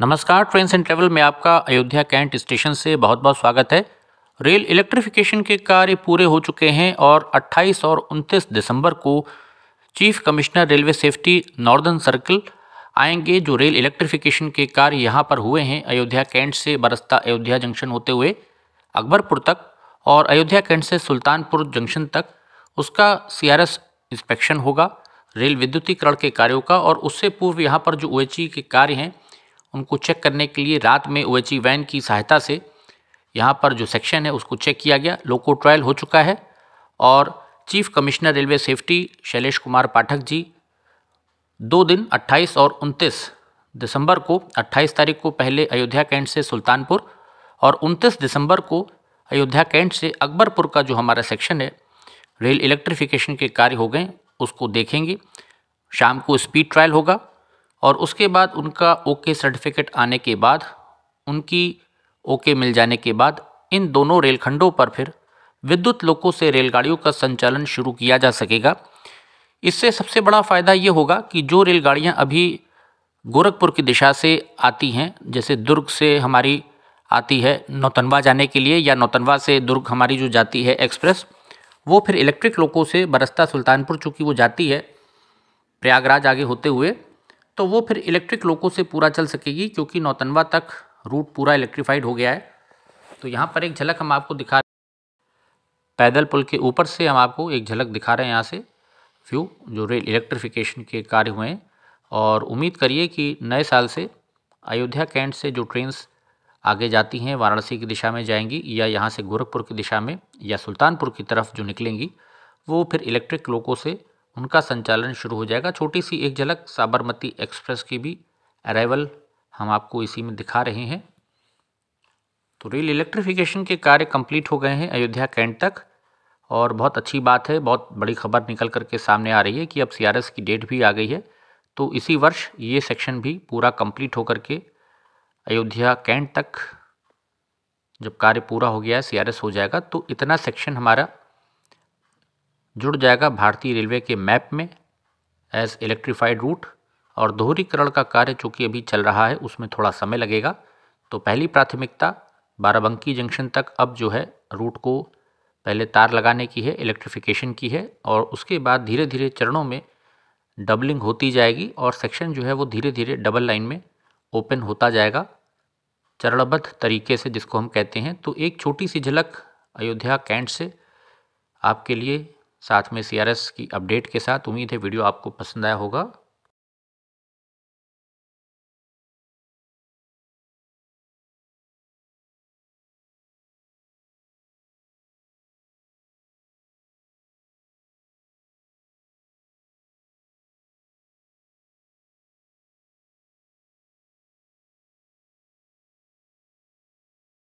नमस्कार train and travel में आपका अयोध्या कैंट स्टेशन से बहुत बहुत स्वागत है रेल इलेक्ट्रिफिकेशन के कार्य पूरे हो चुके हैं और 28 और 29 दिसंबर को chief commissioner railway safety northern circle आएंगे जो रेल इलेक्ट्रिफिकेशन के कार्य यहाँ पर हुए हैं अयोध्या कैंट से बरस्ता अयोध्या जंक्शन होते हुए अकबरपुर तक और अयोध्या कैंट से सुल्तानपुर जंक्शन तक उसका सी इंस्पेक्शन होगा रेल विद्युतीकरण के कार्यों का और उससे पूर्व यहाँ पर जो ओ e के कार्य हैं उनको चेक करने के लिए रात में ओ वैन e की सहायता से यहाँ पर जो सेक्शन है उसको चेक किया गया लोको ट्रायल हो चुका है और chief commissioner railway safety Shailesh Kumar Pathak ji दो दिन 28 और 29 दिसंबर को 28 तारीख को पहले अयोध्या कैंट से सुल्तानपुर और 29 दिसंबर को अयोध्या कैंट से अकबरपुर का जो हमारा सेक्शन है रेल इलेक्ट्रिफिकेशन के कार्य हो गए उसको देखेंगे शाम को स्पीड ट्रायल होगा और उसके बाद उनका ओके सर्टिफिकेट आने के बाद उनकी ओके मिल जाने के बाद इन दोनों रेलखंडों पर फिर विद्युत लोकों से रेलगाड़ियों का संचालन शुरू किया जा सकेगा इससे सबसे बड़ा फ़ायदा ये होगा कि जो रेलगाड़ियाँ अभी गोरखपुर की दिशा से आती हैं जैसे दुर्ग से हमारी आती है नौतनवा जाने के लिए या नौतनवा से दुर्ग हमारी जो जाती है एक्सप्रेस वो फिर इलेक्ट्रिक लोको से बरस्ता सुल्तानपुर चूँकि वो जाती है प्रयागराज आगे होते हुए तो वो फिर इलेक्ट्रिक लोको से पूरा चल सकेगी क्योंकि नौतनवा तक रूट पूरा इलेक्ट्रीफाइड हो गया है तो यहाँ पर एक झलक हम आपको दिखा रहे पैदल पुल के ऊपर से हम आपको एक झलक दिखा रहे हैं यहाँ से व्यू जो रेल इलेक्ट्रिफिकेशन के कार्य हुए हैं और उम्मीद करिए कि नए साल से अयोध्या कैंट से जो ट्रेन्स आगे जाती हैं वाराणसी की दिशा में जाएंगी या यहाँ से गोरखपुर की दिशा में या सुल्तानपुर की तरफ जो निकलेंगी वो फिर इलेक्ट्रिक लोको से उनका संचालन शुरू हो जाएगा छोटी सी एक झलक साबरमती एक्सप्रेस की भी अराइवल हम आपको इसी में दिखा रहे हैं तो रेल इलेक्ट्रिफिकेशन के कार्य कंप्लीट हो गए हैं अयोध्या कैंट तक और बहुत अच्छी बात है बहुत बड़ी खबर निकल करके सामने आ रही है कि अब सी की डेट भी आ गई है तो इसी वर्ष ये सेक्शन भी पूरा कंप्लीट होकर के अयोध्या कैंट तक जब कार्य पूरा हो गया है सी हो जाएगा तो इतना सेक्शन हमारा जुड़ जाएगा भारतीय रेलवे के मैप में एज इलेक्ट्रीफाइड रूट और दोहरीकरण का कार्य चूँकि अभी चल रहा है उसमें थोड़ा समय लगेगा तो पहली प्राथमिकता बाराबंकी जंक्शन तक अब जो है रूट को पहले तार लगाने की है इलेक्ट्रिफिकेशन की है और उसके बाद धीरे धीरे चरणों में डबलिंग होती जाएगी और सेक्शन जो है वो धीरे धीरे डबल लाइन में ओपन होता जाएगा चरणबद्ध तरीके से जिसको हम कहते हैं तो एक छोटी सी झलक अयोध्या कैंट से आपके लिए साथ में सी की अपडेट के साथ उम्मीद है वीडियो आपको पसंद आया होगा